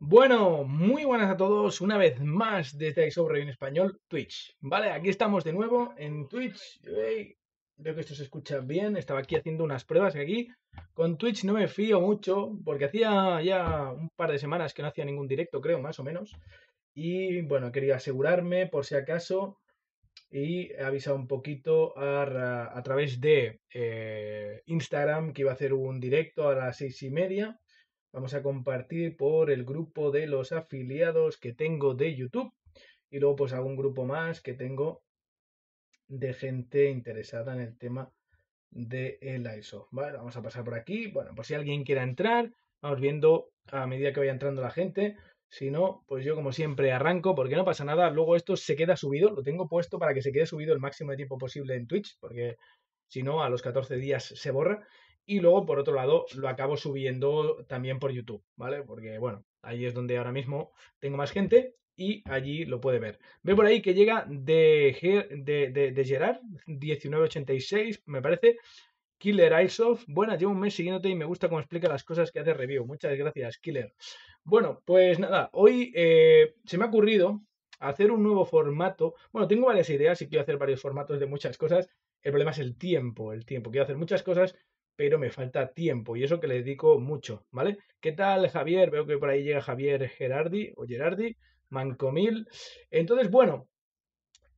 Bueno, muy buenas a todos, una vez más desde sobre en español, Twitch. Vale, aquí estamos de nuevo en Twitch. Veo creo que esto se escucha bien. Estaba aquí haciendo unas pruebas y aquí con Twitch no me fío mucho porque hacía ya un par de semanas que no hacía ningún directo, creo, más o menos. Y bueno, quería asegurarme por si acaso y he avisado un poquito a, través de eh, Instagram que iba a hacer un directo a las seis y media Vamos a compartir por el grupo de los afiliados que tengo de YouTube y luego pues algún grupo más que tengo de gente interesada en el tema de el ISO. Vale, vamos a pasar por aquí. Bueno, pues si alguien quiera entrar, vamos viendo a medida que vaya entrando la gente. Si no, pues yo como siempre arranco porque no pasa nada. Luego esto se queda subido, lo tengo puesto para que se quede subido el máximo de tiempo posible en Twitch, porque si no, a los 14 días se borra. Y luego, por otro lado, lo acabo subiendo también por YouTube, ¿vale? Porque, bueno, ahí es donde ahora mismo tengo más gente y allí lo puede ver. Ve por ahí que llega de, de, de, Gerard, 1986, me parece. Killer Airsoft, bueno llevo un mes siguiéndote y me gusta cómo explica las cosas que hace review. Muchas gracias, Killer. Bueno, pues nada, hoy eh, se me ha ocurrido hacer un nuevo formato. Bueno, tengo varias ideas y quiero hacer varios formatos de muchas cosas. El problema es el tiempo, el tiempo. Quiero hacer muchas cosas pero me falta tiempo y eso que le dedico mucho, ¿vale? ¿Qué tal, Javier? Veo que por ahí llega Javier Gerardi o Gerardi, Mancomil. Entonces, bueno,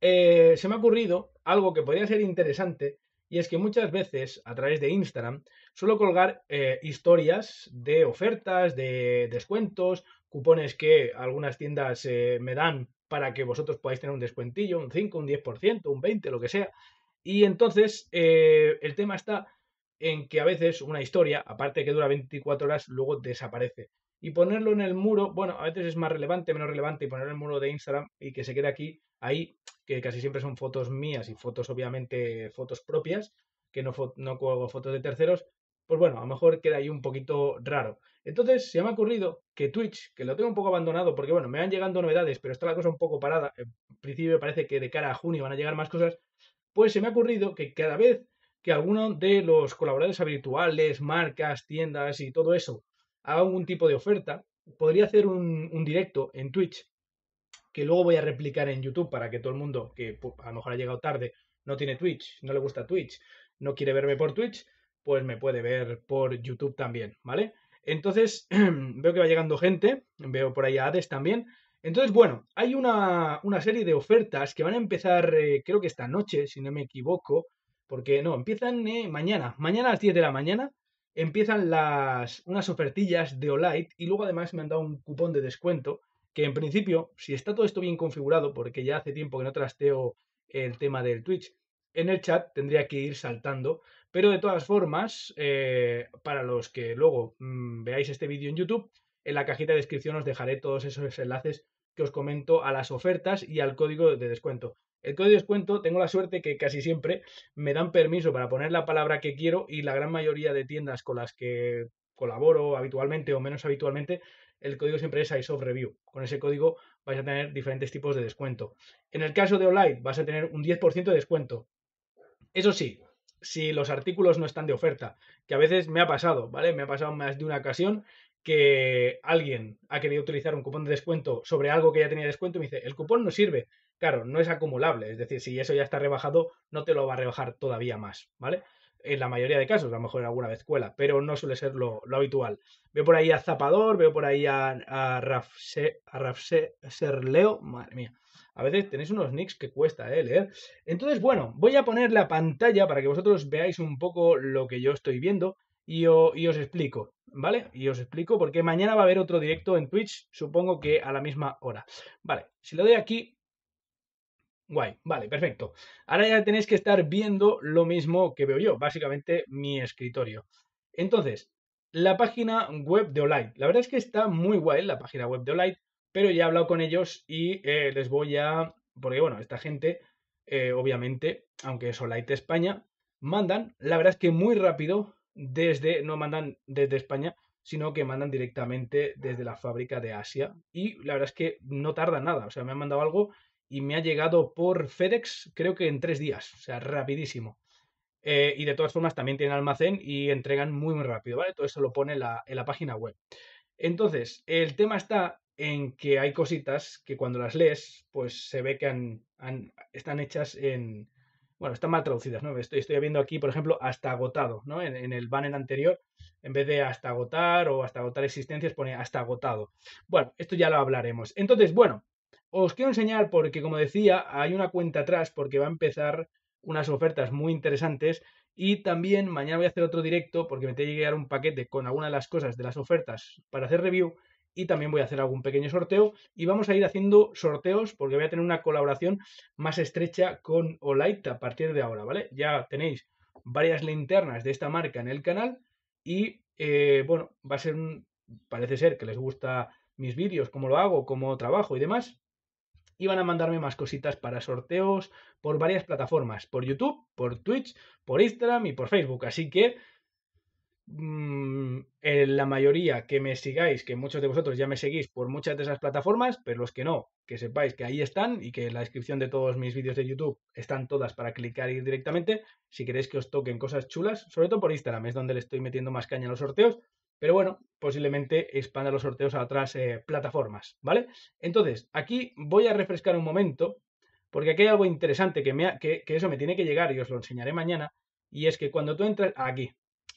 eh, se me ha ocurrido algo que podría ser interesante y es que muchas veces a través de Instagram suelo colgar eh, historias de ofertas, de descuentos, cupones que algunas tiendas eh, me dan para que vosotros podáis tener un descuentillo, un 5, un 10%, un 20%, lo que sea. Y entonces el tema está en que a veces una historia, aparte que dura 24 horas, luego desaparece. Y ponerlo en el muro, bueno, a veces es más relevante, menos relevante, y poner el muro de Instagram y que se quede aquí, ahí, que casi siempre son fotos mías y fotos, obviamente, fotos propias, que no, no fotos de terceros, pues bueno, a lo mejor queda ahí un poquito raro. Entonces, se me ha ocurrido que Twitch, que lo tengo un poco abandonado, porque bueno, me van llegando novedades, pero está la cosa un poco parada, en principio parece que de cara a junio van a llegar más cosas, pues se me ha ocurrido que cada vez que alguno de los colaboradores habituales, marcas, tiendas y todo eso, haga algún tipo de oferta, podría hacer un, directo en Twitch, que luego voy a replicar en YouTube para que todo el mundo que a lo mejor ha llegado tarde, no tiene Twitch, no le gusta Twitch, no quiere verme por Twitch, pues me puede ver por YouTube también, ¿vale? Entonces, veo que va llegando gente, veo por ahí a Hades también. Entonces, bueno, hay una, una serie de ofertas que van a empezar, eh, creo que esta noche, si no me equivoco, porque no, empiezan eh, mañana. Mañana a las 10 de la mañana empiezan las, unas ofertillas de Olight y luego además me han dado un cupón de descuento que en principio, si está todo esto bien configurado, porque ya hace tiempo que no trasteo el tema del Twitch, en el chat tendría que ir saltando. Pero de todas formas, eh, para los que luego mm, veáis este vídeo en YouTube, en la cajita de descripción os dejaré todos esos enlaces que os comento a las ofertas y al código de descuento. El código de descuento, tengo la suerte que casi siempre me dan permiso para poner la palabra que quiero y la gran mayoría de tiendas con las que colaboro habitualmente o menos habitualmente, el código siempre es iSoft Review. Con ese código vais a tener diferentes tipos de descuento. En el caso de online, vas a tener un 10% de descuento. Eso sí, si los artículos no están de oferta, que a veces me ha pasado, ¿vale? Me ha pasado más de una ocasión que alguien ha querido utilizar un cupón de descuento sobre algo que ya tenía descuento y me dice, el cupón no sirve. Claro, no es acumulable, es decir, si eso ya está rebajado, no te lo va a rebajar todavía más, ¿vale? En la mayoría de casos, a lo mejor alguna vez cuela, pero no suele ser lo, habitual. Veo por ahí a Zapador, veo por ahí a, a Rafse, a Serleo, madre mía. A veces tenéis unos nicks que cuesta ¿eh? leer. Entonces, bueno, voy a poner la pantalla para que vosotros veáis un poco lo que yo estoy viendo y, os explico, ¿vale? Y os explico porque mañana va a haber otro directo en Twitch, supongo que a la misma hora. Vale, si lo doy aquí, Guay, vale, perfecto. Ahora ya tenéis que estar viendo lo mismo que veo yo, básicamente mi escritorio. Entonces, la página web de Olight. La verdad es que está muy guay la página web de Olight, pero ya he hablado con ellos y eh, les voy a... Porque bueno, esta gente, eh, obviamente, aunque es Olight España, mandan, la verdad es que muy rápido, desde, no mandan desde España, sino que mandan directamente desde la fábrica de Asia. Y la verdad es que no tarda nada, o sea, me han mandado algo y me ha llegado por FedEx creo que en tres días, o sea, rapidísimo. Eh, y de todas formas también tienen almacén y entregan muy, muy rápido, ¿vale? Todo eso lo pone en la página web. Entonces, el tema está en que hay cositas que cuando las lees, pues se ve que están hechas en... Bueno, están mal traducidas, ¿no? Estoy, estoy viendo aquí, por ejemplo, hasta agotado, ¿no? en el banner anterior, en vez de hasta agotar o hasta agotar existencias, pone hasta agotado. Bueno, esto ya lo hablaremos. Entonces, bueno, os quiero enseñar porque, como decía, hay una cuenta atrás porque va a empezar unas ofertas muy interesantes y también mañana voy a hacer otro directo porque me tiene que llegar un paquete con algunas de las cosas de las ofertas para hacer review y también voy a hacer algún pequeño sorteo y vamos a ir haciendo sorteos porque voy a tener una colaboración más estrecha con Olight a partir de ahora, ¿vale? Ya tenéis varias linternas de esta marca en el canal y eh, bueno, va a ser un... parece ser que les gusta mis vídeos, cómo lo hago, cómo trabajo y demás iban a mandarme más cositas para sorteos por varias plataformas, por YouTube, por Twitch, por Instagram y por Facebook. Así que mm, la mayoría que me sigáis, que muchos de vosotros ya me seguís por muchas de esas plataformas, pero los que no, que sepáis que ahí están y que en la descripción de todos mis vídeos de YouTube están todas para clicar y ir directamente. Si queréis que os toquen cosas chulas, sobre todo por Instagram, es donde le estoy metiendo más caña a los sorteos. Pero bueno, posiblemente expanda los sorteos a otras eh, plataformas, ¿vale? Entonces, aquí voy a refrescar un momento, porque aquí hay algo interesante que, me que, eso me tiene que llegar y os lo enseñaré mañana, y es que cuando tú entras aquí,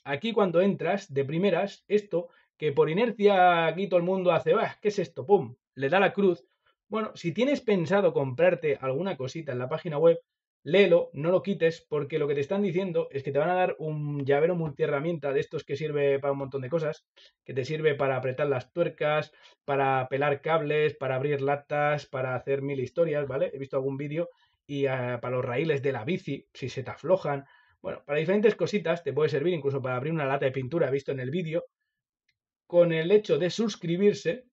aquí cuando entras de primeras, esto que por inercia aquí todo el mundo hace, bah, ¿qué es esto? ¡Pum! Le da la cruz. Bueno, si tienes pensado comprarte alguna cosita en la página web, léelo, no lo quites, porque lo que te están diciendo es que te van a dar un llavero multiherramienta de estos que sirve para un montón de cosas, que te sirve para apretar las tuercas, para pelar cables, para abrir latas, para hacer mil historias, ¿vale? He visto algún vídeo y eh, para los raíles de la bici, si se te aflojan. Bueno, para diferentes cositas te puede servir, incluso para abrir una lata de pintura, he visto en el vídeo. Con el hecho de suscribirse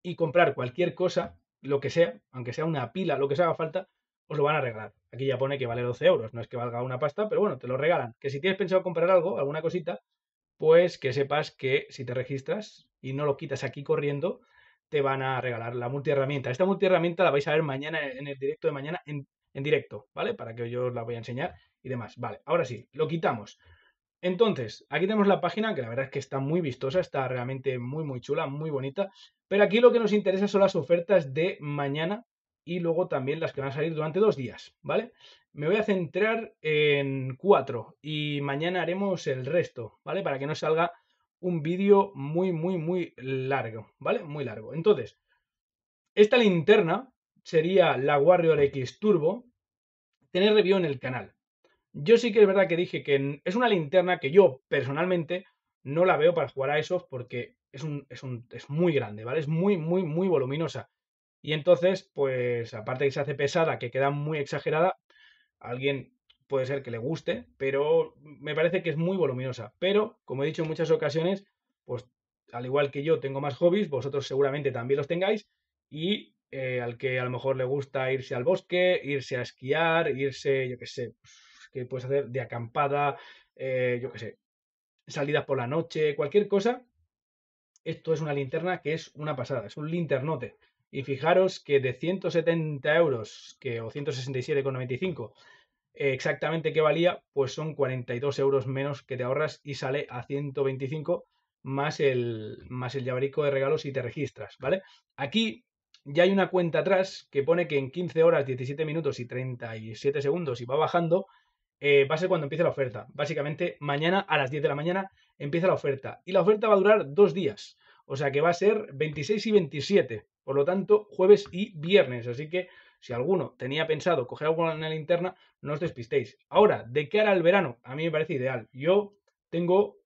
y comprar cualquier cosa, lo que sea, aunque sea una pila, lo que se haga falta, os lo van a regalar. Aquí ya pone que vale 12 euros, no es que valga una pasta, pero bueno, te lo regalan. Que si tienes pensado comprar algo, alguna cosita, pues que sepas que si te registras y no lo quitas aquí corriendo, te van a regalar la multiherramienta. Esta multiherramienta la vais a ver mañana en el directo de mañana en, en directo, ¿vale? Para que yo os la voy a enseñar y demás. Vale, ahora sí, lo quitamos. Entonces, aquí tenemos la página, que la verdad es que está muy vistosa, está realmente muy, muy chula, muy bonita. Pero aquí lo que nos interesa son las ofertas de mañana y luego también las que van a salir durante dos días, ¿vale? Me voy a centrar en cuatro y mañana haremos el resto, ¿vale? Para que no salga un vídeo muy, muy, muy largo, ¿vale? Muy largo. Entonces, esta linterna sería la Warrior X Turbo. Tener review en el canal. Yo sí que es verdad que dije que es una linterna que yo personalmente no la veo para jugar a eso porque es, es, un, es muy grande, ¿vale? Es muy, muy, muy voluminosa. Y entonces, pues aparte que se hace pesada, que queda muy exagerada, a alguien puede ser que le guste, pero me parece que es muy voluminosa. Pero, como he dicho en muchas ocasiones, pues al igual que yo tengo más hobbies, vosotros seguramente también los tengáis y eh, al que a lo mejor le gusta irse al bosque, irse a esquiar, irse, yo qué sé, pues, que puedes hacer de acampada, eh, yo qué sé, salidas por la noche, cualquier cosa. Esto es una linterna que es una pasada, es un linternote. Y fijaros que de 170 euros, que, o 167,95, eh, exactamente que valía, pues son 42 euros menos que te ahorras y sale a 125 más el, más el llaverico de regalos si te registras, ¿vale? Aquí ya hay una cuenta atrás que pone que en 15 horas, 17 minutos y 37 segundos y va bajando, eh, va a ser cuando empiece la oferta. Básicamente, mañana a las 10 de la mañana empieza la oferta. Y la oferta va a durar dos días. O sea que va a ser 26 y 27. Por lo tanto, jueves y viernes. Así que si alguno tenía pensado coger algo en la linterna, no os despistéis. Ahora, de qué hará el verano, a mí me parece ideal. Yo tengo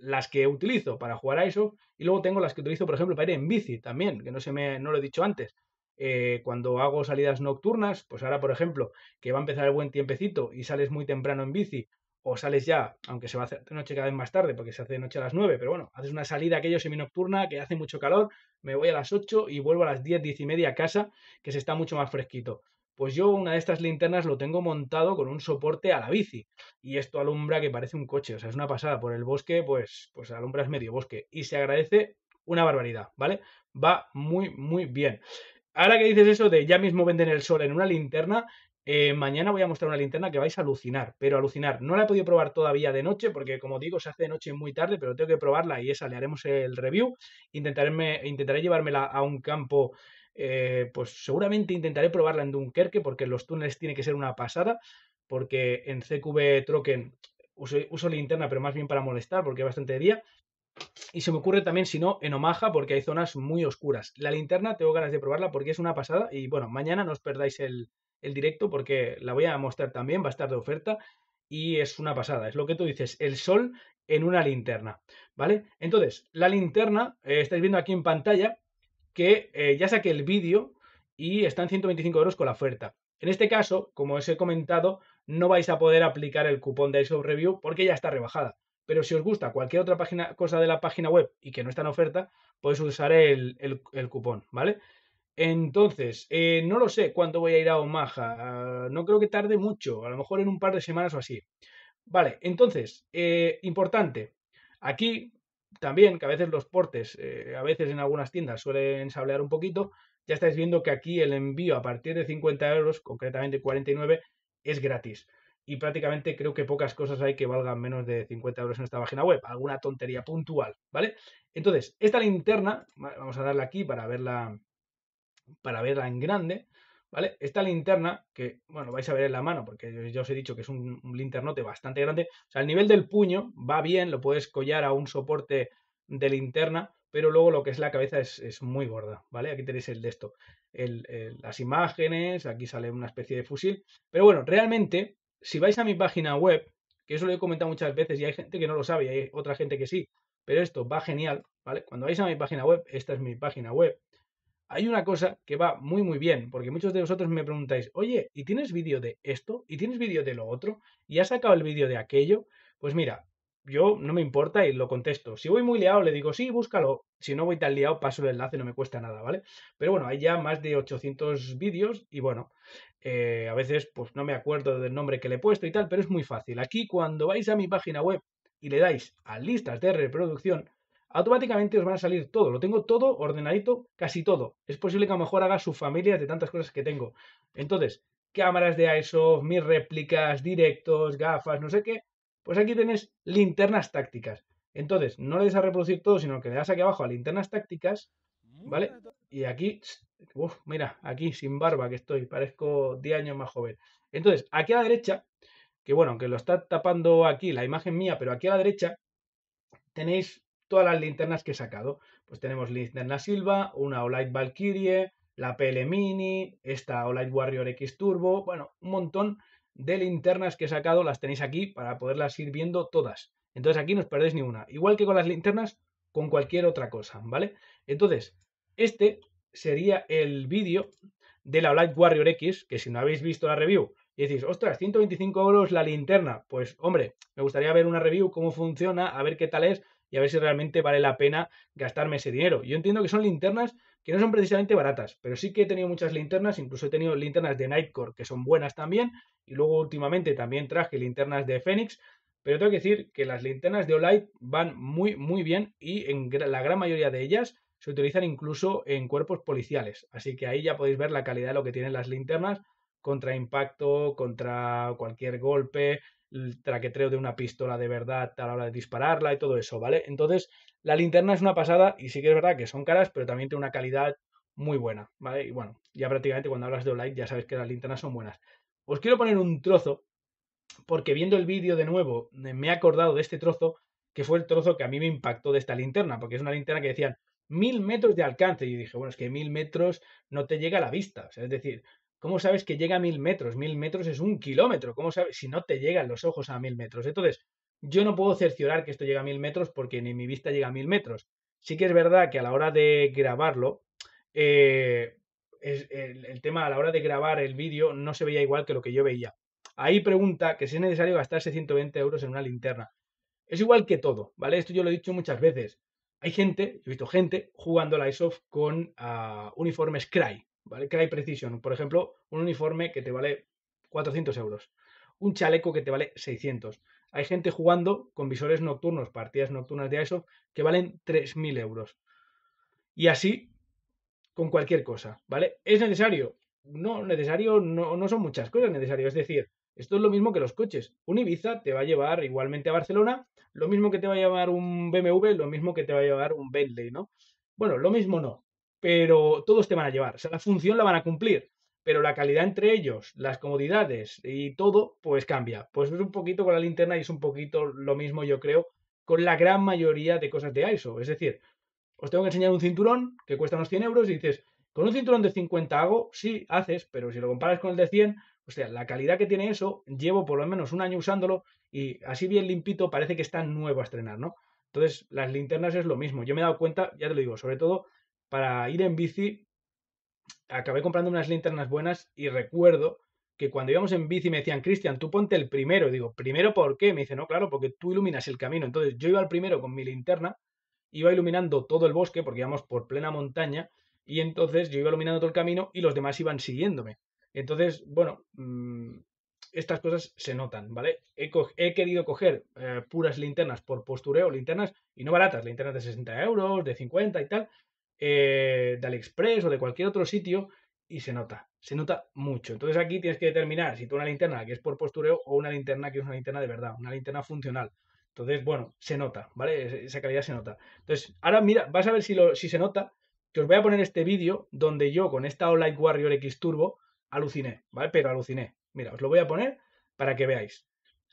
las que utilizo para jugar a eso y luego tengo las que utilizo, por ejemplo, para ir en bici también, que no, se me, lo he dicho antes. Eh, cuando hago salidas nocturnas, pues ahora, por ejemplo, que va a empezar el buen tiempecito y sales muy temprano en bici, o sales ya, aunque se va a hacer de noche cada vez más tarde, porque se hace de noche a las 9, pero bueno, haces una salida aquello semi-nocturna, que hace mucho calor, me voy a las 8 y vuelvo a las 10, 10 y media a casa, que se está mucho más fresquito. Pues yo una de estas linternas lo tengo montado con un soporte a la bici, y esto alumbra que parece un coche, o sea, es una pasada, por el bosque, pues, pues alumbras medio bosque, y se agradece una barbaridad, ¿vale? Va muy, muy bien. Ahora que dices eso de ya mismo venden el sol en una linterna, eh, mañana voy a mostrar una linterna que vais a alucinar, pero alucinar. No la he podido probar todavía de noche, porque como digo, se hace de noche muy tarde, pero tengo que probarla y esa le haremos el review. Intentaré, llevármela a un campo, eh, pues seguramente intentaré probarla en Dunkerque, porque en los túneles tiene que ser una pasada, porque en CQB Troken uso, linterna, pero más bien para molestar, porque es bastante día. Y se me ocurre también, si no, en Omaha, porque hay zonas muy oscuras. La linterna tengo ganas de probarla porque es una pasada. Y bueno, mañana no os perdáis el, el directo porque la voy a mostrar también, va a estar de oferta y es una pasada. Es lo que tú dices, el sol en una linterna, ¿vale? Entonces, la linterna, eh, estáis viendo aquí en pantalla que eh, ya saqué el vídeo y están 125 euros con la oferta. En este caso, como os he comentado, no vais a poder aplicar el cupón de ISO Review porque ya está rebajada. Pero si os gusta cualquier otra página, cosa de la página web y que no está en oferta, podéis pues usar el, el cupón, ¿vale? Entonces, eh, no lo sé cuándo voy a ir a Omaha. Ah, no creo que tarde mucho, a lo mejor en un par de semanas o así. Vale, entonces, eh, importante. Aquí también, que a veces los portes, eh, a veces en algunas tiendas suelen sablear un poquito, ya estáis viendo que aquí el envío a partir de 50 euros, concretamente 49, es gratis. Y prácticamente creo que pocas cosas hay que valgan menos de 50 euros en esta página web, alguna tontería puntual, ¿vale? Entonces, esta linterna, vamos a darle aquí para verla para verla en grande, ¿vale? Esta linterna, que, bueno, vais a ver en la mano, porque ya os he dicho que es un, linternote bastante grande, o sea, el nivel del puño va bien, lo puedes collar a un soporte de linterna, pero luego lo que es la cabeza es, muy gorda, ¿vale? Aquí tenéis el de esto, las imágenes, aquí sale una especie de fusil, pero bueno, realmente, si vais a mi página web, que eso lo he comentado muchas veces y hay gente que no lo sabe y hay otra gente que sí, pero esto va genial, ¿vale? Cuando vais a mi página web, esta es mi página web, hay una cosa que va muy muy bien, porque muchos de vosotros me preguntáis, oye, ¿y tienes vídeo de esto? ¿Y tienes vídeo de lo otro? ¿Y has sacado el vídeo de aquello? Pues mira, yo no me importa y lo contesto. Si voy muy liado, le digo, sí, búscalo. Si no voy tan liado, paso el enlace, no me cuesta nada, ¿vale? Pero bueno, hay ya más de 800 vídeos y bueno, eh, a veces pues no me acuerdo del nombre que le he puesto y tal, pero es muy fácil. Aquí cuando vais a mi página web y le dais a listas de reproducción, automáticamente os van a salir todo. Lo tengo todo ordenadito, casi todo. Es posible que a lo mejor haga su familia de tantas cosas que tengo. Entonces, cámaras de ISO, mis réplicas, directos, gafas, no sé qué. Pues aquí tenéis linternas tácticas. Entonces, no le des a reproducir todo, sino que le das aquí abajo a linternas tácticas, ¿vale? Y aquí, uf, mira, aquí sin barba que estoy, parezco 10 años más joven. Entonces, aquí a la derecha, que bueno, que lo está tapando aquí la imagen mía, pero aquí a la derecha tenéis las linternas que he sacado. Pues tenemos linterna Silva, una Olight e Valkyrie, la PL Mini, esta Olight e Warrior X Turbo, bueno, un montón de linternas que he sacado, las tenéis aquí para poderlas ir viendo todas. Entonces aquí no os perdéis ni una. Igual que con las linternas, con cualquier otra cosa, ¿vale? Entonces, este sería el vídeo de la Olight e Warrior X, que si no habéis visto la review y decís, ostras, 125 euros la linterna, pues hombre, me gustaría ver una review, cómo funciona, a ver qué tal es, y a ver si realmente vale la pena gastarme ese dinero. Yo entiendo que son linternas que no son precisamente baratas, pero sí que he tenido muchas linternas, incluso he tenido linternas de Nightcore que son buenas también, y luego últimamente también traje linternas de Fénix. pero tengo que decir que las linternas de Olight van muy, muy bien y en la gran mayoría de ellas se utilizan incluso en cuerpos policiales, así que ahí ya podéis ver la calidad de lo que tienen las linternas contra impacto, contra cualquier golpe, el traquetreo de una pistola de verdad a la hora de dispararla y todo eso, ¿vale? Entonces, la linterna es una pasada y sí que es verdad que son caras, pero también tiene una calidad muy buena, ¿vale? Y bueno, ya prácticamente cuando hablas de Olight ya sabes que las linternas son buenas. Os quiero poner un trozo, porque viendo el vídeo de nuevo eh, me he acordado de este trozo, que fue el trozo que a mí me impactó de esta linterna, porque es una linterna que decían mil metros de alcance. Y dije, bueno, es que mil metros no te llega a la vista. O sea, es decir, ¿Cómo sabes que llega a mil metros? Mil metros es un kilómetro. ¿Cómo sabes? Si no te llegan los ojos a mil metros. Entonces, yo no puedo cerciorar que esto llega a mil metros porque ni mi vista llega a mil metros. Sí que es verdad que a la hora de grabarlo, eh, el, tema a la hora de grabar el vídeo no se veía igual que lo que yo veía. Ahí pregunta que si es necesario gastarse 120 euros en una linterna. Es igual que todo, ¿vale? Esto yo lo he dicho muchas veces. Hay gente, he visto gente jugando la ISOF con ah, uniformes Cry, ¿vale? Cry Precision, por ejemplo, un uniforme que te vale 400 euros, un chaleco que te vale 600. Hay gente jugando con visores nocturnos, partidas nocturnas de eso que valen 3.000 euros. Y así con cualquier cosa, ¿vale? ¿Es necesario? No, necesario no, no son muchas cosas necesarias. Es decir, esto es lo mismo que los coches. Un Ibiza te va a llevar igualmente a Barcelona, lo mismo que te va a llevar un BMW, lo mismo que te va a llevar un Bentley, ¿no? Bueno, lo mismo no, pero todos te van a llevar. O sea, la función la van a cumplir, pero la calidad entre ellos, las comodidades y todo, pues cambia. Pues es un poquito con la linterna y es un poquito lo mismo, yo creo, con la gran mayoría de cosas de ISO. Es decir, os tengo que enseñar un cinturón que cuesta unos 100 euros y dices, con un cinturón de 50 hago, sí, haces, pero si lo comparas con el de 100, o sea, la calidad que tiene eso, llevo por lo menos un año usándolo y así bien limpito parece que está nuevo a estrenar, ¿no? Entonces, las linternas es lo mismo. Yo me he dado cuenta, ya te lo digo, sobre todo para ir en bici, acabé comprando unas linternas buenas y recuerdo que cuando íbamos en bici me decían, Cristian, tú ponte el primero. digo, ¿primero por qué? Me dice, no, claro, porque tú iluminas el camino. Entonces yo iba al primero con mi linterna, iba iluminando todo el bosque, porque íbamos por plena montaña, y entonces yo iba iluminando todo el camino y los demás iban siguiéndome. Entonces, bueno, mm, estas cosas se notan, ¿vale? He, querido coger eh, puras linternas por postureo, linternas, y no baratas, linternas de 60 euros, de 50 y tal, eh, de AliExpress o de cualquier otro sitio y se nota, se nota mucho. Entonces aquí tienes que determinar si tú una linterna que es por postureo o una linterna que es una linterna de verdad, una linterna funcional. Entonces, bueno, se nota, ¿vale? Esa calidad se nota. Entonces, ahora mira, vas a ver si, lo, si se nota, que os voy a poner este vídeo donde yo con esta Olight Warrior X Turbo aluciné, ¿vale? Pero aluciné. Mira, os lo voy a poner para que veáis.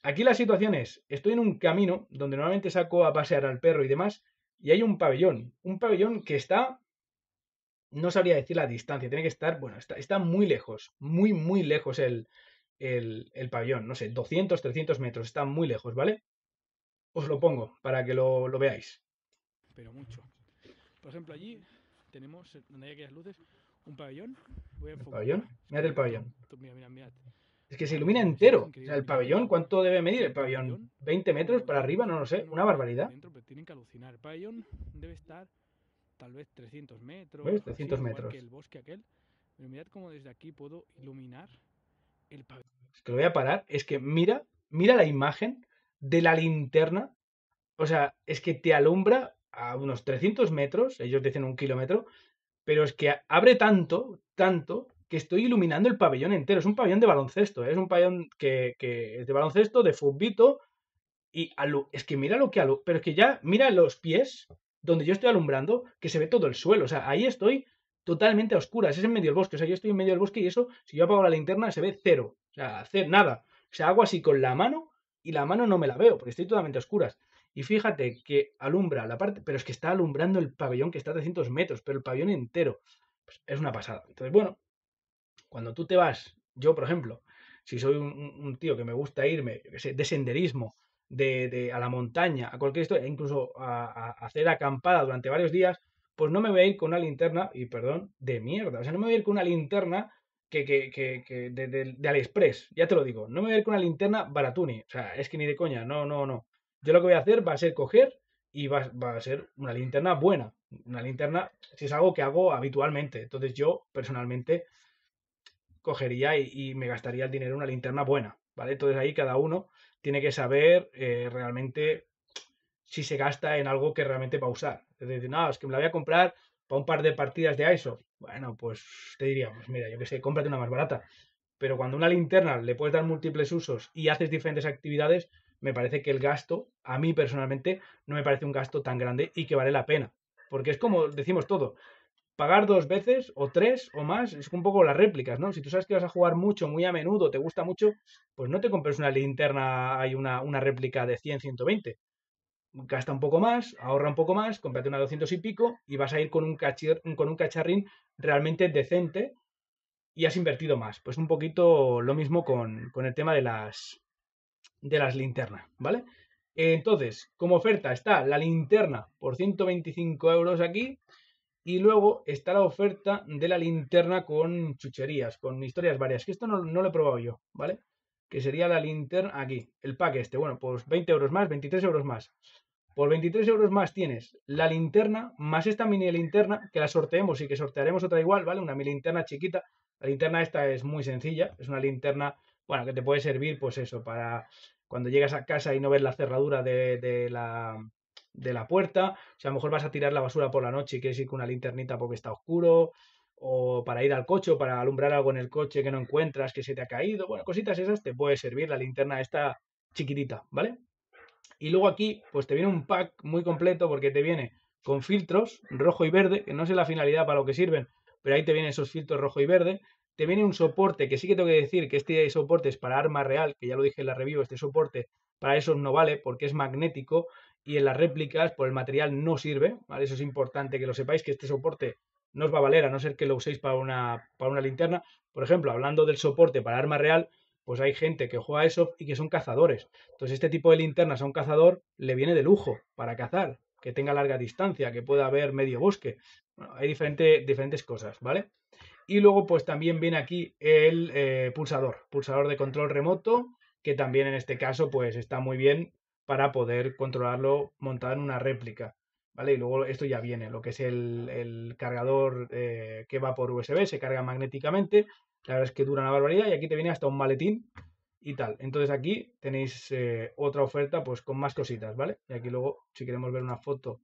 Aquí la situación es, estoy en un camino donde normalmente saco a pasear al perro y demás, y hay un pabellón, un pabellón que está, no sabría decir la distancia, tiene que estar, bueno, está, muy lejos, muy, muy lejos el, el, pabellón, no sé, 200, 300 metros, está muy lejos, ¿vale? Os lo pongo para que lo, veáis. Pero mucho. Por ejemplo, allí tenemos, donde hay aquellas luces, un pabellón. Voy a pabellón? Mirad el pabellón. Mira, mirad. Es que se ilumina entero. O sea, el pabellón, ¿cuánto debe medir el pabellón? ¿20 metros para arriba? No lo sé. Una barbaridad. Tienen que alucinar. El pabellón debe estar tal vez 300 metros. 300 metros. bosque aquel. Pero mirad cómo desde aquí puedo iluminar el pabellón. Es que lo voy a parar. Es que mira, mira la imagen de la linterna. O sea, es que te alumbra a unos 300 metros. Ellos dicen un kilómetro. Pero es que abre tanto, tanto, que estoy iluminando el pabellón entero. Es un pabellón de baloncesto, ¿eh? es un pabellón que, de baloncesto, de fútbol Y es que mira lo que alu pero es que ya mira los pies donde yo estoy alumbrando, que se ve todo el suelo. O sea, ahí estoy totalmente a oscuras, es en medio del bosque. O sea, yo estoy en medio del bosque y eso, si yo apago la linterna, se ve cero. O sea, hacer nada. O sea, hago así con la mano y la mano no me la veo porque estoy totalmente a oscuras. Y fíjate que alumbra la parte, pero es que está alumbrando el pabellón que está a 300 metros, pero el pabellón entero. Pues, es una pasada. Entonces, bueno, cuando tú te vas, yo por ejemplo, si soy un, tío que me gusta irme de senderismo, de, a la montaña, a cualquier historia, e incluso a, hacer acampada durante varios días, pues no me voy a ir con una linterna, y perdón, de mierda. O sea, no me voy a ir con una linterna que, que, que, que de, de, Aliexpress, ya te lo digo. No me voy a ir con una linterna baratuni. O sea, es que ni de coña, no, no, no. Yo lo que voy a hacer va a ser coger y va, va, a ser una linterna buena. Una linterna, si es algo que hago habitualmente. Entonces yo, personalmente, cogería y, me gastaría el dinero en una linterna buena, ¿vale? Entonces ahí cada uno tiene que saber eh, realmente si se gasta en algo que realmente va a usar. Es decir, no, es que me la voy a comprar para un par de partidas de ISO. Bueno, pues te diría, pues mira, yo que sé, cómprate una más barata. Pero cuando una linterna le puedes dar múltiples usos y haces diferentes actividades, me parece que el gasto, a mí personalmente, no me parece un gasto tan grande y que vale la pena. Porque es como decimos todo, pagar dos veces o tres o más es un poco las réplicas, ¿no? Si tú sabes que vas a jugar mucho, muy a menudo, te gusta mucho, pues no te compres una linterna, hay una, réplica de 100, 120. Gasta un poco más, ahorra un poco más, cómprate una 200 y pico y vas a ir con un, con un cacharrín realmente decente y has invertido más. Pues un poquito lo mismo con, con el tema de las, de las linternas, ¿vale? Entonces, como oferta está la linterna por 125 euros aquí y luego está la oferta de la linterna con chucherías, con historias varias, que esto no, lo he probado yo, ¿vale? Que sería la linterna aquí, el pack este. Bueno, pues 20 euros más, 23 euros más. Por 23 euros más tienes la linterna más esta mini linterna que la sorteemos y que sortearemos otra igual, ¿vale? Una mini linterna chiquita. La linterna esta es muy sencilla, es una linterna, bueno, que te puede servir, pues eso, para cuando llegas a casa y no ves la cerradura de, de la, de la puerta. O sea, a lo mejor vas a tirar la basura por la noche y quieres ir con una linternita porque está oscuro. O para ir al coche para alumbrar algo en el coche que no encuentras, que se te ha caído. Bueno, cositas esas te puede servir la linterna esta chiquitita, ¿vale? Y luego aquí, pues te viene un pack muy completo porque te viene con filtros rojo y verde, que no sé la finalidad para lo que sirven, pero ahí te vienen esos filtros rojo y verde. Te viene un soporte, que sí que tengo que decir que este soporte es para arma real, que ya lo dije en la review, este soporte para eso no vale porque es magnético y en las réplicas por el material no sirve, ¿vale? Eso es importante que lo sepáis, que este soporte no os va a valer a no ser que lo uséis para una, linterna. Por ejemplo, hablando del soporte para arma real, pues hay gente que juega eso y que son cazadores. Entonces, este tipo de linternas a un cazador le viene de lujo para cazar, que tenga larga distancia, que pueda haber medio bosque. Bueno, hay diferentes cosas, ¿vale? Y luego, pues también viene aquí el eh, pulsador, pulsador de control remoto, que también en este caso, pues está muy bien para poder controlarlo montar en una réplica. ¿Vale? Y luego esto ya viene, lo que es el, cargador eh, que va por USB, se carga magnéticamente, la verdad es que dura una barbaridad y aquí te viene hasta un maletín y tal. Entonces aquí tenéis eh, otra oferta pues con más cositas, ¿vale? Y aquí luego, si queremos ver una foto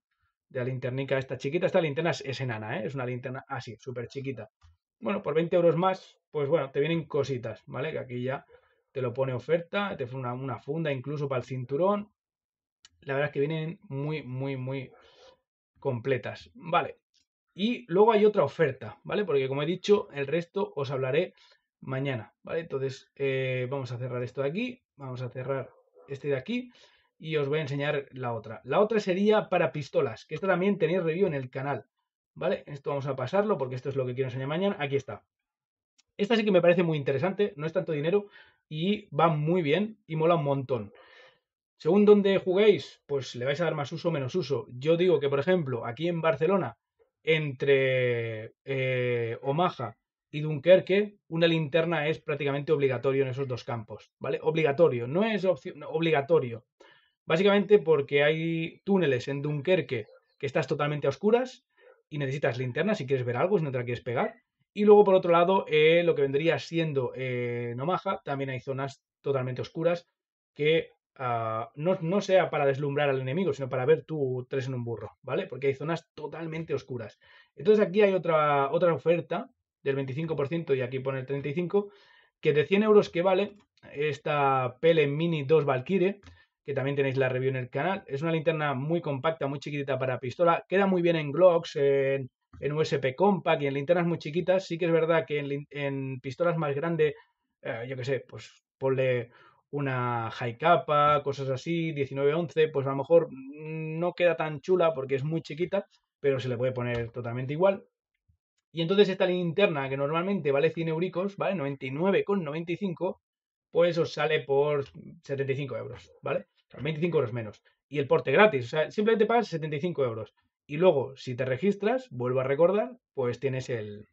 de la linternica esta chiquita, esta linterna es, enana, ¿eh? Es una linterna así, súper chiquita. Bueno, por 20 euros más, pues bueno, te vienen cositas, ¿vale? Que aquí ya te lo pone oferta, te pone una funda incluso para el cinturón, la verdad es que vienen muy, muy, muy completas. Vale. Y luego hay otra oferta, ¿vale? Porque como he dicho, el resto os hablaré mañana, ¿vale? Entonces, eh, vamos a cerrar esto de aquí, vamos a cerrar este de aquí y os voy a enseñar la otra. La otra sería para pistolas, que esto también tenéis review en el canal, ¿vale? Esto vamos a pasarlo porque esto es lo que quiero enseñar mañana. Aquí está. Esta sí que me parece muy interesante, no es tanto dinero y va muy bien y mola un montón. Según donde juguéis, pues le vais a dar más uso o menos uso. Yo digo que, por ejemplo, aquí en Barcelona, entre eh, Omaha y Dunkerque, una linterna es prácticamente obligatorio en esos dos campos, ¿vale? Obligatorio, no es opción, obligatorio. Básicamente porque hay túneles en Dunkerque que estás totalmente a oscuras y necesitas linterna si quieres ver algo, si no te la quieres pegar. Y luego, por otro lado, eh, lo que vendría siendo eh, en Omaha, también hay zonas totalmente oscuras que Ah, no, no, sea para deslumbrar al enemigo, sino para ver tú tres en un burro, ¿vale? Porque hay zonas totalmente oscuras. Entonces aquí hay otra, otra oferta del 25% y aquí pone el 35%, que de 100 euros que vale esta Pele Mini 2 Valkyrie, que también tenéis la review en el canal, es una linterna muy compacta, muy chiquitita para pistola, queda muy bien en Glocks, en, USP Compact y en linternas muy chiquitas, sí que es verdad que en, pistolas más grandes, eh, yo que sé, pues ponle una high capa, cosas así, 19,11, pues a lo mejor mm, no queda tan chula porque es muy chiquita, pero se le puede poner totalmente igual. Y entonces esta linterna que normalmente vale 100 euricos, ¿vale? 99,95, pues os sale por 75 euros, ¿vale? 25 euros menos. Y el porte gratis, o sea, simplemente pagas 75 euros. Y luego, si te registras, vuelvo a recordar, pues tienes el,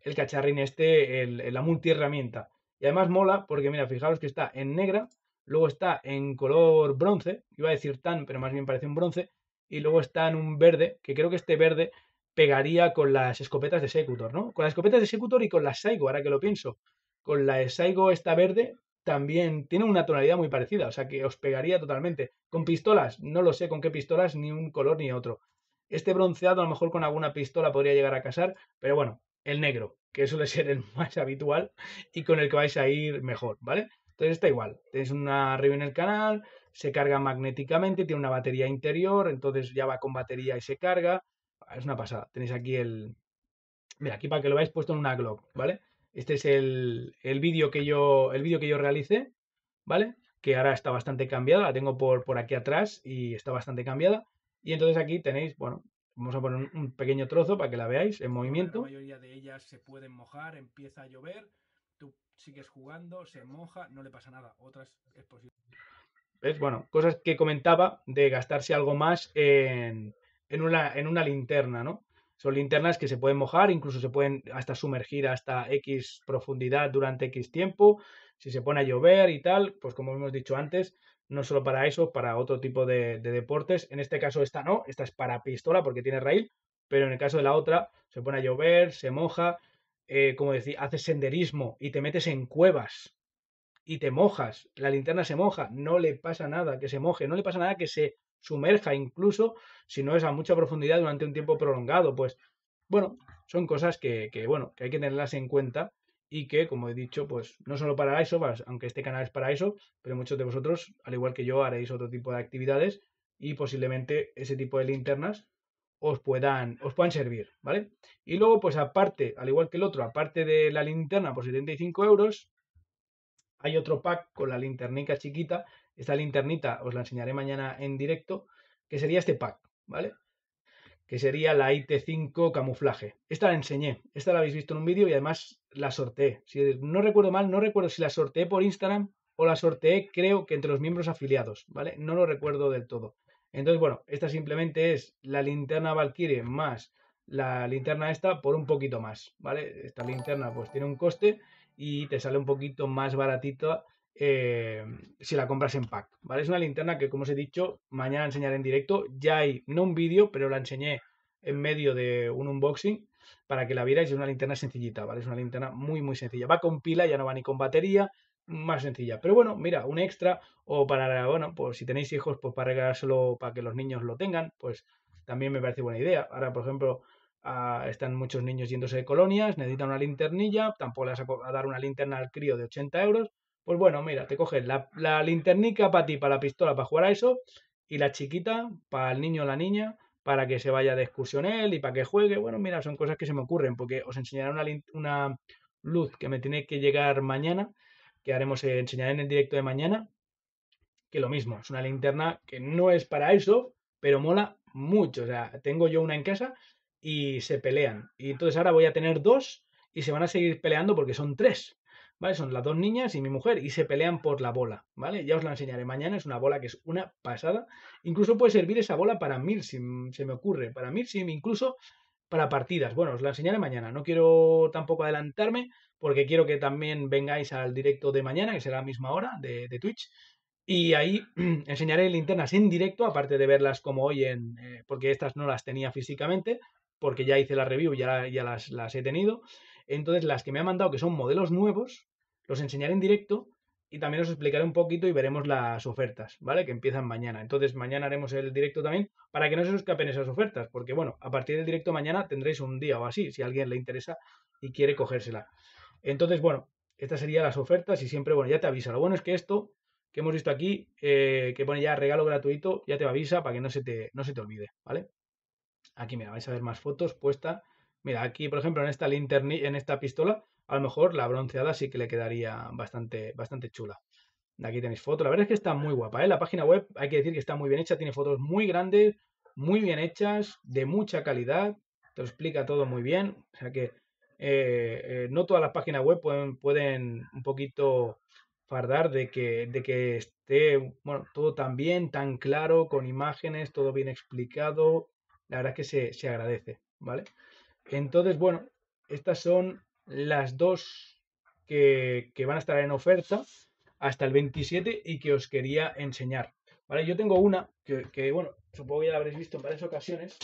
el cacharrín este, el, la multiherramienta. Y además mola porque, mira, fijaros que está en negra, luego está en color bronce, iba a decir tan, pero más bien parece un bronce, y luego está en un verde, que creo que este verde pegaría con las escopetas de Secutor, ¿no? Con las escopetas de Secutor y con la Saigo, ahora que lo pienso. Con la Saigo esta verde también tiene una tonalidad muy parecida, o sea que os pegaría totalmente. Con pistolas, no lo sé con qué pistolas, ni un color ni otro. Este bronceado a lo mejor con alguna pistola podría llegar a casar, pero bueno, el negro, que suele ser el más habitual y con el que vais a ir mejor, ¿vale? Entonces está igual, tenéis una review en el canal, se carga magnéticamente, tiene una batería interior, entonces ya va con batería y se carga. Ah, es una pasada. Tenéis aquí el. Mira, aquí para que lo veáis puesto en una Glock, ¿vale? Este es el, el vídeo que yo. El vídeo que yo realicé, ¿vale? Que ahora está bastante cambiada. La tengo por, por aquí atrás y está bastante cambiada. Y entonces aquí tenéis, bueno, Vamos a poner un pequeño trozo para que la veáis en movimiento. La mayoría de ellas se pueden mojar, empieza a llover, tú sigues jugando, se moja, no le pasa nada. Otras es ¿Ves? Bueno, cosas que comentaba de gastarse algo más en, en, una, en una linterna, ¿no? Son linternas que se pueden mojar, incluso se pueden hasta sumergir hasta X profundidad durante X tiempo. Si se pone a llover y tal, pues como hemos dicho antes, no solo para eso, para otro tipo de, deportes. En este caso esta no, esta es para pistola porque tiene rail, pero en el caso de la otra se pone a llover, se moja, eh, como decía, haces senderismo y te metes en cuevas y te mojas, la linterna se moja, no le pasa nada que se moje, no le pasa nada que se sumerja incluso si no es a mucha profundidad durante un tiempo prolongado, pues bueno, son cosas que, que bueno, que hay que tenerlas en cuenta y que, como he dicho, pues no solo para eso, aunque este canal es para eso, pero muchos de vosotros, al igual que yo, haréis otro tipo de actividades y posiblemente ese tipo de linternas os puedan, os puedan servir, ¿vale? Y luego, pues aparte, al igual que el otro, aparte de la linterna por 75 euros, hay otro pack con la linternita chiquita. Esta linternita os la enseñaré mañana en directo, que sería este pack, ¿vale? que sería la IT5 camuflaje. Esta la enseñé, esta la habéis visto en un vídeo y además la sorteé. Si no recuerdo mal, no recuerdo si la sorteé por Instagram o la sorteé creo que entre los miembros afiliados, ¿vale? No lo recuerdo del todo. Entonces, bueno, esta simplemente es la linterna Valkyrie más la linterna esta por un poquito más, ¿vale? Esta linterna pues tiene un coste y te sale un poquito más baratito. Eh, si la compras en pack. ¿vale? Es una linterna que, como os he dicho, mañana enseñaré en directo. Ya hay, no un vídeo, pero la enseñé en medio de un unboxing para que la vierais. Es una linterna sencillita, ¿vale? Es una linterna muy, muy sencilla. Va con pila, ya no va ni con batería, más sencilla. Pero bueno, mira, un extra o para, bueno, pues si tenéis hijos, pues para regalárselo, para que los niños lo tengan, pues también me parece buena idea. Ahora, por ejemplo, ah, están muchos niños yéndose de colonias, necesitan una linternilla, tampoco les vas a, dar una linterna al crío de 80 euros, pues bueno, mira, te coges la, linternica para ti, para la pistola, para jugar a eso, y la chiquita para el niño o la niña, para que se vaya de excursión él y para que juegue. Bueno, mira, son cosas que se me ocurren, porque os enseñaré una, luz que me tiene que llegar mañana, que haremos eh, enseñar en el directo de mañana, que lo mismo, es una linterna que no es para eso, pero mola mucho. O sea, tengo yo una en casa y se pelean. Y entonces ahora voy a tener dos y se van a seguir peleando porque son tres. ¿vale? Son las dos niñas y mi mujer y se pelean por la bola, ¿vale? Ya os la enseñaré mañana, es una bola que es una pasada. Incluso puede servir esa bola para si se me ocurre, para si incluso para partidas. Bueno, os la enseñaré mañana, no quiero tampoco adelantarme porque quiero que también vengáis al directo de mañana, que será a la misma hora de, Twitch. Y ahí enseñaré linternas en directo, aparte de verlas como hoy, en, eh, porque estas no las tenía físicamente, porque ya hice la review, ya, ya las, las he tenido. Entonces, las que me ha mandado, que son modelos nuevos, los enseñaré en directo y también os explicaré un poquito y veremos las ofertas, ¿vale? Que empiezan mañana. Entonces mañana haremos el directo también para que no se os escapen esas ofertas, porque bueno, a partir del directo mañana tendréis un día o así, si a alguien le interesa y quiere cogérsela. Entonces, bueno, estas serían las ofertas y siempre, bueno, ya te avisa. Lo bueno es que esto que hemos visto aquí, eh, que pone ya regalo gratuito, ya te avisa para que no se te, no se te olvide, ¿vale? Aquí, mira, vais a ver más fotos puesta. Mira, aquí, por ejemplo, en esta linterna, en esta pistola, a lo mejor la bronceada sí que le quedaría bastante, bastante chula. Aquí tenéis fotos. La verdad es que está muy guapa. ¿eh? La página web, hay que decir que está muy bien hecha. Tiene fotos muy grandes, muy bien hechas, de mucha calidad. Te lo explica todo muy bien. O sea que eh, eh, no todas las páginas web pueden, un poquito fardar de que, de que esté todo tan bien, tan claro, con imágenes, todo bien explicado. La verdad es que se, se agradece, ¿vale? Entonces, bueno, estas son las dos que, van a estar en oferta hasta el 27 y que os quería enseñar. ¿Vale? Yo tengo una que, bueno, supongo que ya la habréis visto en varias ocasiones,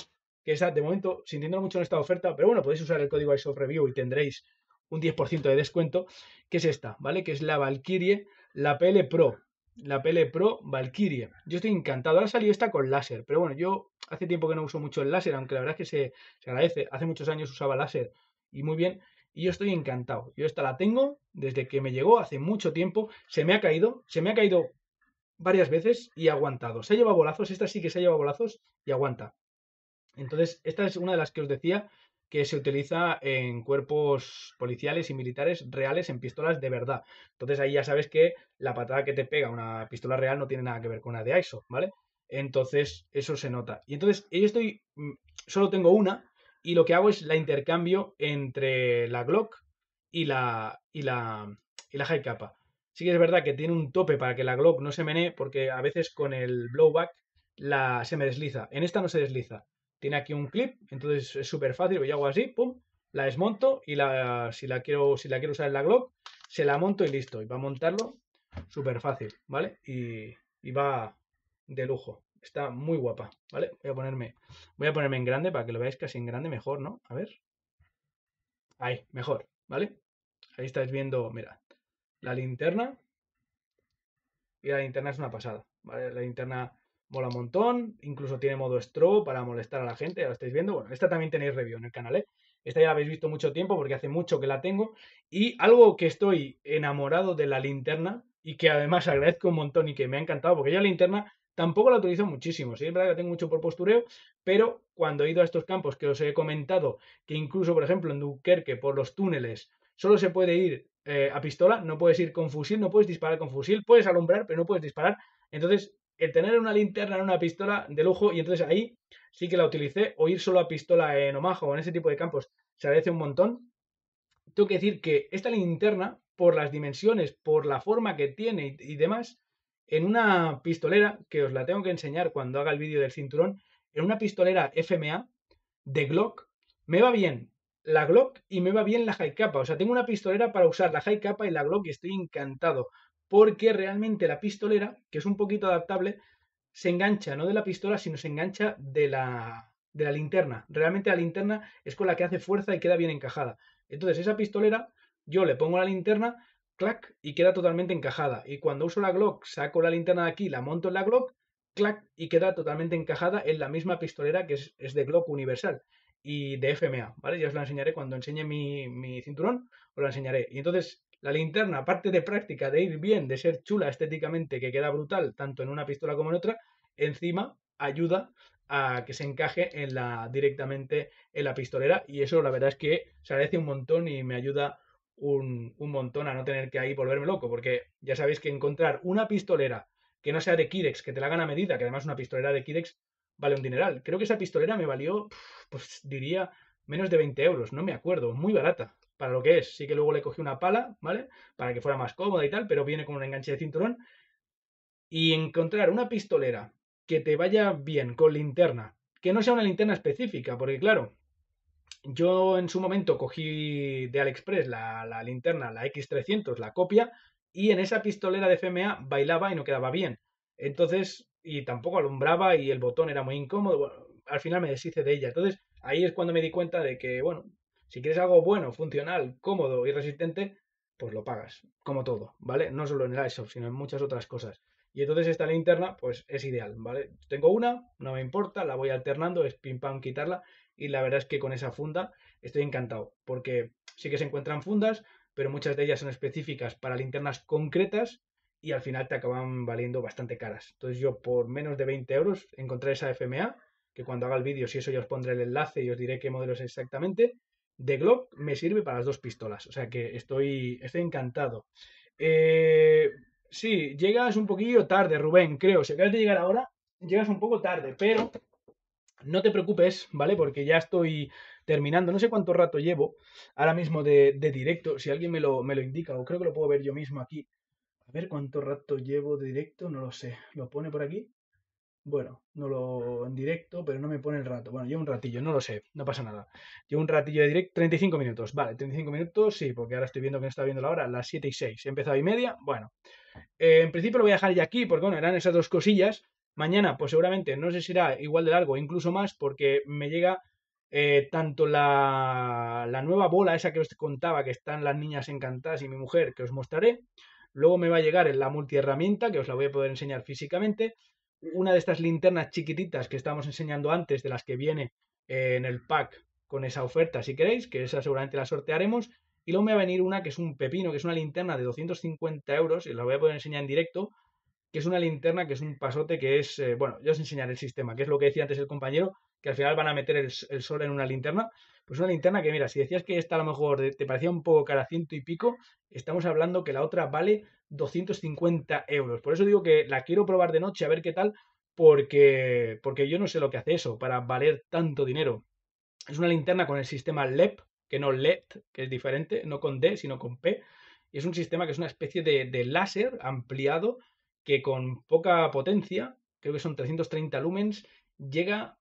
que está de momento sintiéndolo mucho en esta oferta, pero bueno, podéis usar el código ISOF y tendréis un 10% de descuento, que es esta, ¿vale? Que es la Valkyrie, la PL Pro. La PL Pro Valkyrie. Yo estoy encantado. Ahora salió esta con láser, pero bueno, yo hace tiempo que no uso mucho el láser, aunque la verdad es que se agradece. Hace muchos años usaba láser y muy bien. Y yo estoy encantado. Yo esta la tengo desde que me llegó hace mucho tiempo. Se me ha caído, se me ha caído varias veces y ha aguantado. Se ha llevado bolazos, esta sí que se ha llevado bolazos y aguanta. Entonces, esta es una de las que os decía que se utiliza en cuerpos policiales y militares reales en pistolas de verdad. Entonces ahí ya sabes que la patada que te pega una pistola real no tiene nada que ver con una de ISO, ¿vale? Entonces eso se nota. Y entonces yo estoy, mm, solo tengo una, y lo que hago es la intercambio entre la Glock y la, y la, y la high capa. Sí que es verdad que tiene un tope para que la Glock no se menee porque a veces con el blowback la, se me desliza. En esta no se desliza. Tiene aquí un clip, entonces es súper fácil. Yo hago así, pum, la desmonto y la, si, la quiero, si la quiero usar en la Glock, se la monto y listo. Y va a montarlo súper fácil, ¿vale? y va de lujo. Está muy guapa, ¿vale? Voy a ponerme, voy a ponerme en grande para que lo veáis casi en grande mejor, ¿no? A ver. Ahí, mejor, ¿vale? Ahí estáis viendo, mira, la linterna. Y la linterna es una pasada, ¿vale? La linterna mola un montón, incluso tiene modo strobo para molestar a la gente, ya lo estáis viendo. Bueno, esta también tenéis review en el canal, ¿eh? Esta ya la habéis visto mucho tiempo porque hace mucho que la tengo. Y algo que estoy enamorado de la linterna y que además agradezco un montón y que me ha encantado, porque yo la linterna Tampoco la utilizo muchísimo, sí es verdad que la tengo mucho por postureo, pero cuando he ido a estos campos que os he comentado, que incluso, por ejemplo, en Dunkerque, por los túneles, solo se puede ir eh, a pistola, no puedes ir con fusil, no puedes disparar con fusil, puedes alumbrar, pero no puedes disparar. Entonces, el tener una linterna en una pistola de lujo, y entonces ahí sí que la utilicé, o ir solo a pistola en Omaha o en ese tipo de campos, se agradece un montón. Tengo que decir que esta linterna, por las dimensiones, por la forma que tiene y demás, en una pistolera, que os la tengo que enseñar cuando haga el vídeo del cinturón, en una pistolera FMA de Glock, me va bien la Glock y me va bien la high capa. O sea, tengo una pistolera para usar la high capa y la Glock y estoy encantado. Porque realmente la pistolera, que es un poquito adaptable, se engancha no de la pistola, sino se engancha de la, de la linterna. Realmente la linterna es con la que hace fuerza y queda bien encajada. Entonces, esa pistolera, yo le pongo la linterna clac, y queda totalmente encajada. Y cuando uso la Glock, saco la linterna de aquí, la monto en la Glock, clac, y queda totalmente encajada en la misma pistolera que es, es de Glock Universal y de FMA, ¿vale? Ya os la enseñaré cuando enseñe mi, mi cinturón, os la enseñaré. Y entonces, la linterna, aparte de práctica, de ir bien, de ser chula estéticamente, que queda brutal tanto en una pistola como en otra, encima ayuda a que se encaje en la, directamente en la pistolera y eso la verdad es que se agradece un montón y me ayuda un, montón a no tener que ahí volverme loco, porque ya sabéis que encontrar una pistolera que no sea de Kidex que te la hagan a medida, que además una pistolera de Kidex vale un dineral. Creo que esa pistolera me valió, pues diría, menos de 20 euros, no me acuerdo, muy barata para lo que es. Sí que luego le cogí una pala, ¿vale? Para que fuera más cómoda y tal, pero viene con un enganche de cinturón. Y encontrar una pistolera que te vaya bien con linterna, que no sea una linterna específica, porque claro, yo en su momento cogí de Aliexpress la, linterna, la X300, la copia, y en esa pistolera de FMA bailaba y no quedaba bien. Entonces, y tampoco alumbraba y el botón era muy incómodo. al final me deshice de ella. Entonces, ahí es cuando me di cuenta de que, bueno, si quieres algo bueno, funcional, cómodo y resistente, pues lo pagas, como todo, ¿vale? No solo en el sino en muchas otras cosas. Y entonces esta linterna, pues es ideal, ¿vale? Tengo una, no me importa, la voy alternando, es pim pam quitarla y la verdad es que con esa funda estoy encantado porque sí que se encuentran fundas, pero muchas de ellas son específicas para linternas concretas y al final te acaban valiendo bastante caras. Entonces yo por menos de 20 euros encontré esa FMA, que cuando haga el vídeo, si eso ya os pondré el enlace y os diré qué modelo es exactamente, de Glock me sirve para las dos pistolas. O sea que estoy, estoy encantado. Eh, sí, llegas un poquillo tarde, Rubén, creo. Si acabas de llegar ahora, llegas un poco tarde, pero no te preocupes, ¿vale? Porque ya estoy terminando. No sé cuánto rato llevo ahora mismo de, directo. Si alguien me lo, me lo indica, o creo que lo puedo ver yo mismo aquí. A ver cuánto rato llevo de directo, no lo sé. ¿Lo pone por aquí? Bueno, no lo en directo, pero no me pone el rato. Bueno, llevo un ratillo, no lo sé, no pasa nada. Llevo un ratillo de directo, 35 minutos. Vale, 35 minutos, sí, porque ahora estoy viendo que no está viendo la hora, las 7 y 6. He empezado y media, bueno. Eh, en principio lo voy a dejar ya aquí, porque bueno, eran esas dos cosillas. Mañana, pues seguramente, no sé si será igual de largo, incluso más, porque me llega eh, tanto la, la, nueva bola, esa que os contaba, que están las niñas encantadas y mi mujer, que os mostraré. Luego me va a llegar en la multiherramienta, que os la voy a poder enseñar físicamente. Una de estas linternas chiquititas que estamos enseñando antes, de las que viene eh, en el pack con esa oferta, si queréis, que esa seguramente la sortearemos. Y luego me va a venir una que es un pepino, que es una linterna de 250 euros, y la voy a poder enseñar en directo, que es una linterna que es un pasote que es, eh, bueno, yo os enseñaré el sistema, que es lo que decía antes el compañero, que al final van a meter el, sol en una linterna. Pues una linterna que, mira, si decías que esta a lo mejor te parecía un poco cara, ciento y pico, estamos hablando que la otra vale 250 euros. Por eso digo que la quiero probar de noche a ver qué tal, porque, porque yo no sé lo que hace eso para valer tanto dinero. Es una linterna con el sistema LEP, que no LED, que es diferente, no con D, sino con P. Y es un sistema que es una especie de, de láser ampliado que con poca potencia, creo que son 330 lumens, llega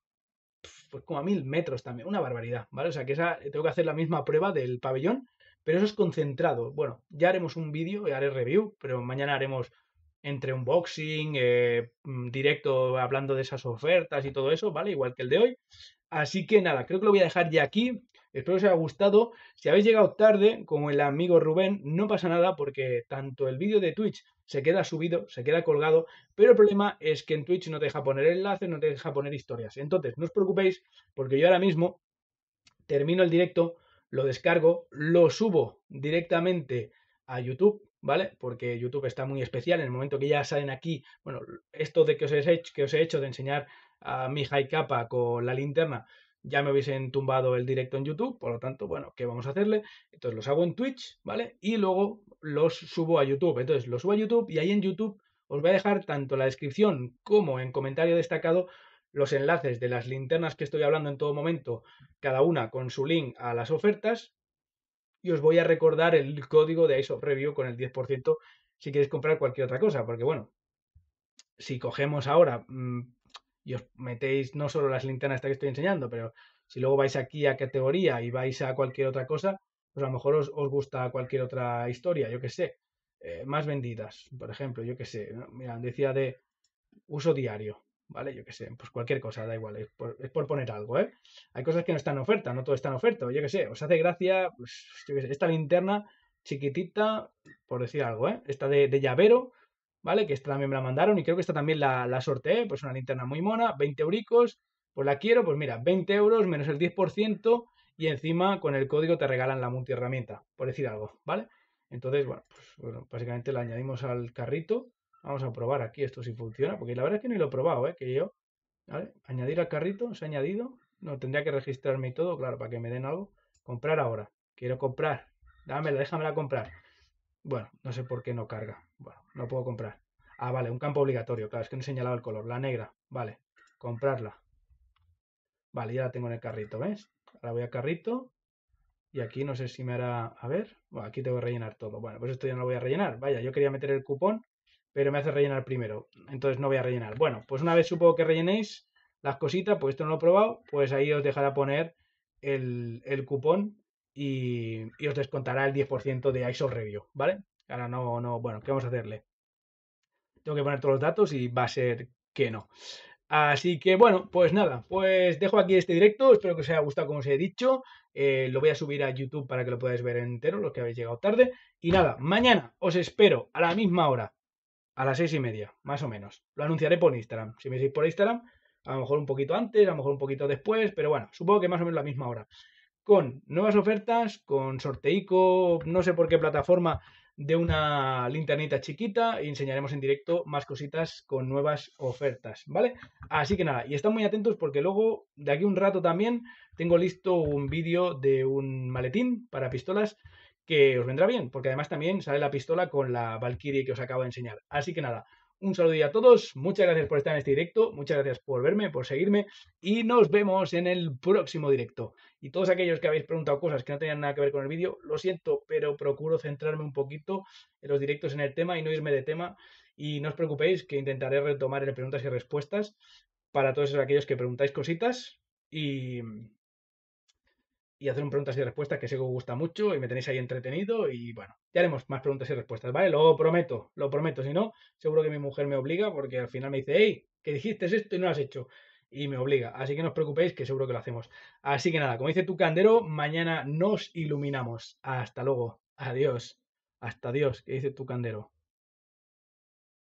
pues como a mil metros también, una barbaridad, ¿vale? O sea que esa, tengo que hacer la misma prueba del pabellón, pero eso es concentrado. Bueno, ya haremos un vídeo, y haré review, pero mañana haremos entre unboxing, eh, mm, directo hablando de esas ofertas y todo eso, ¿vale? Igual que el de hoy. Así que nada, creo que lo voy a dejar ya aquí. Espero os haya gustado. Si habéis llegado tarde, como el amigo Rubén, no pasa nada porque tanto el vídeo de Twitch se queda subido, se queda colgado, pero el problema es que en Twitch no te deja poner enlaces, no te deja poner historias. Entonces, no os preocupéis, porque yo ahora mismo termino el directo, lo descargo, lo subo directamente a YouTube, ¿vale? Porque YouTube está muy especial en el momento que ya salen aquí, bueno, esto de que os he hecho, que os he hecho de enseñar a mi high capa con la linterna, ya me hubiesen tumbado el directo en YouTube, por lo tanto, bueno, ¿qué vamos a hacerle? Entonces los hago en Twitch, ¿vale? Y luego los subo a YouTube. Entonces los subo a YouTube y ahí en YouTube os voy a dejar tanto la descripción como en comentario destacado los enlaces de las linternas que estoy hablando en todo momento, cada una con su link a las ofertas. Y os voy a recordar el código de ISO Review con el 10% si queréis comprar cualquier otra cosa, porque bueno, si cogemos ahora, mm, y os metéis no solo las linternas que estoy enseñando, pero si luego vais aquí a categoría y vais a cualquier otra cosa, pues a lo mejor os, gusta cualquier otra historia, yo que sé. Eh, más vendidas, por ejemplo, yo que sé. decía de uso diario, ¿vale? Yo que sé, pues cualquier cosa, da igual, es por, poner algo, ¿eh? Hay cosas que no están en oferta, no todo está en oferta, yo que sé, os hace gracia, pues, esta linterna chiquitita, por decir algo, ¿eh? Esta de llavero, ¿vale? Que esta también me la mandaron y creo que esta también la, la sorteé, pues una linterna muy mona, 20 euricos, pues la quiero, pues mira, 20 euros menos el 10% y encima con el código te regalan la multiherramienta, por decir algo, ¿vale? Entonces, bueno, pues bueno, básicamente la añadimos al carrito. Vamos a probar aquí esto si funciona, porque la verdad es que no lo he probado, ¿eh? Que yo, ¿vale? Añadir al carrito, se ha añadido. No, tendría que registrarme y todo, claro, para que me den algo. Comprar ahora. Quiero comprar. Dámela, la comprar. Bueno, no sé por qué no carga. Bueno, no puedo comprar. Ah, vale, un campo obligatorio. Claro, es que no señalado el color. La negra. Vale, comprarla. Vale, ya la tengo en el carrito, ¿ves? Ahora voy a carrito. Y aquí no sé si me hará... A ver. aquí tengo que rellenar todo. Bueno, pues esto ya no lo voy a rellenar. Vaya, yo quería meter el cupón, pero me hace rellenar primero. Entonces no voy a rellenar. Bueno, pues una vez supongo que rellenéis las cositas, pues esto no lo he probado, pues ahí os dejará poner el, el cupón y, os descontará el 10% de ISO Review, ¿vale? Ahora no, no, bueno, ¿qué vamos a hacerle? Tengo que poner todos los datos y va a ser que no. Así que bueno, pues nada, pues dejo aquí este directo, espero que os haya gustado como os he dicho, eh, lo voy a subir a YouTube para que lo podáis ver entero, los que habéis llegado tarde, y nada, mañana os espero a la misma hora, a las seis y media, más o menos, lo anunciaré por Instagram, si me seguís por Instagram, a lo mejor un poquito antes, a lo mejor un poquito después, pero bueno, supongo que más o menos la misma hora con nuevas ofertas, con sorteico, no sé por qué plataforma, de una linternita chiquita y enseñaremos en directo más cositas con nuevas ofertas, ¿vale? Así que nada, y están muy atentos porque luego, de aquí un rato también, tengo listo un vídeo de un maletín para pistolas que os vendrá bien, porque además también sale la pistola con la Valkyrie que os acabo de enseñar. Así que nada, un saludo a todos, muchas gracias por estar en este directo, muchas gracias por verme, por seguirme y nos vemos en el próximo directo. Y todos aquellos que habéis preguntado cosas que no tenían nada que ver con el vídeo, lo siento, pero procuro centrarme un poquito en los directos en el tema y no irme de tema. Y no os preocupéis que intentaré retomar el preguntas y respuestas para todos aquellos que preguntáis cositas y, y hacer un preguntas y respuestas que sé que os gusta mucho y me tenéis ahí entretenido y bueno, ya haremos más preguntas y respuestas, ¿vale? Lo prometo, lo prometo, si no, seguro que mi mujer me obliga porque al final me dice, hey, que dijiste esto y no lo has hecho y me obliga, así que no os preocupéis que seguro que lo hacemos. Así que nada, como dice tu candero, mañana nos iluminamos. Hasta luego, adiós, hasta Dios, que dice tu candero.